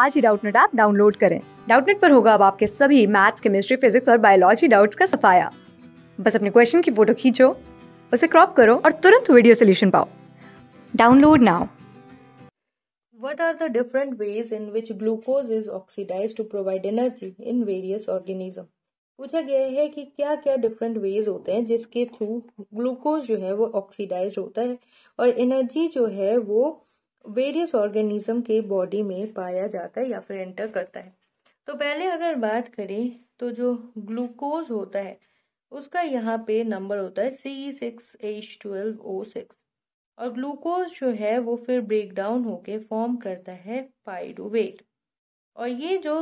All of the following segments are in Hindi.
आज ही डाउटनेट ऐप डाउनलोड करें डाउटनेट पर होगा अब आपके सभी मैथ्स केमिस्ट्री फिजिक्स और बायोलॉजी डाउट्स का सफाया बस अपने क्वेश्चन की फोटो खींचो उसे क्रॉप करो और तुरंत वीडियो सोल्यूशन पाओ download now What are the different ways in which glucose is oxidized to provide energy in various organism? पूछा गया है कि क्या क्या डिफरेंट वेज होते हैं जिसके थ्रू ग्लूकोज जो है वो ऑक्सीडाइज होता है और एनर्जी जो है वो वेरियस ऑर्गेनिज्म के बॉडी में पाया जाता है या फिर एंटर करता है तो पहले अगर बात करें तो जो ग्लूकोज होता है उसका यहाँ पे नंबर होता है C six H twelve O six और ग्लूकोज जो है वो फिर ब्रेक डाउन होके फॉर्म करता है पाइरूवेट और ये जो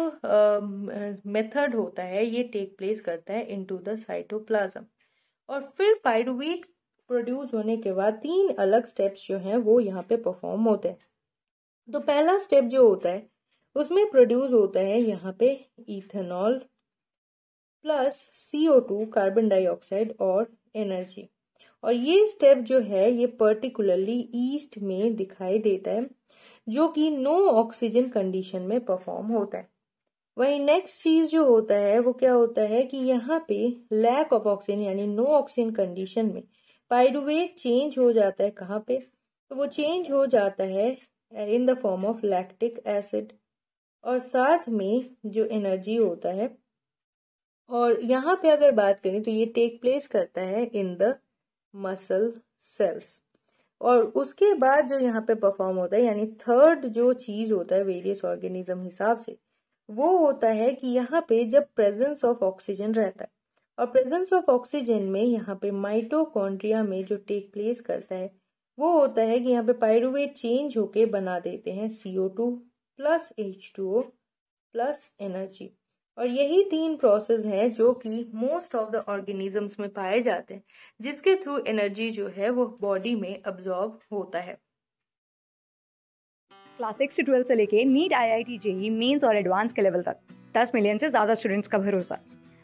मेथड होता है ये टेक प्लेस करता है इनटू द साइटोप्लाज्म और फिर पाइरूवेट प्रोड्यूस होने के बाद तीन अलग स्टेप्स जो हैं वो यहाँ पे परफॉर्म होते हैं तो पहला स्टेप जो होता है उसमें प्रोड्यूस होता है यहाँ पे ethanol plus CO two carbon dioxide और एनर्जी और ये स्टेप जो है ये पर्टिकुलरली ईस्ट में दिखाई देता है जो कि नो ऑक्सीजन कंडीशन में परफॉर्म होता है वही नेक्स्ट चीज जो होता है वो क्या होता है कि यहाँ पे लैक ऑफ ऑक्सीजन यानी नो ऑक्सीजन कंडीशन में बाय वे चेंज हो जाता है कहाँ पे तो वो चेंज हो जाता है in the form of lactic acid और साथ में जो एनर्जी होता है और यहाँ पे अगर बात करें तो ये टेक प्लेस करता है इन द मसल सेल्स और उसके बाद जो यहाँ पे परफॉर्म होता है यानी थर्ड जो चीज होता है वेरियस ऑर्गेनिज्म हिसाब से वो होता है कि यहाँ पे जब प्रेजेंस ऑफ ऑक्सीजन रहता है और प्रेजेंस ऑफ ऑक्सीजन में यहाँ पे माइटोकॉन्ड्रिया में जो टेक प्लेस करता है वो होता है कि यहाँ पे पायरुवेट चेंज होके बना देते हैं CO two plus H two O plus energy और यही तीन प्रोसेस हैं जो कि मोस्ट ऑफ द ऑर्गेनिजम्स में पाए जाते हैं जिसके थ्रू एनर्जी जो है वो बॉडी में अब्जॉर्ब होता है क्लास सिक्स से ट्वेल्थ से लेके NEET I I T JEE mains और एडवांस के लेवल तक दस मिलियन से ज़्यादा स्टूडेंट्स का भरोसा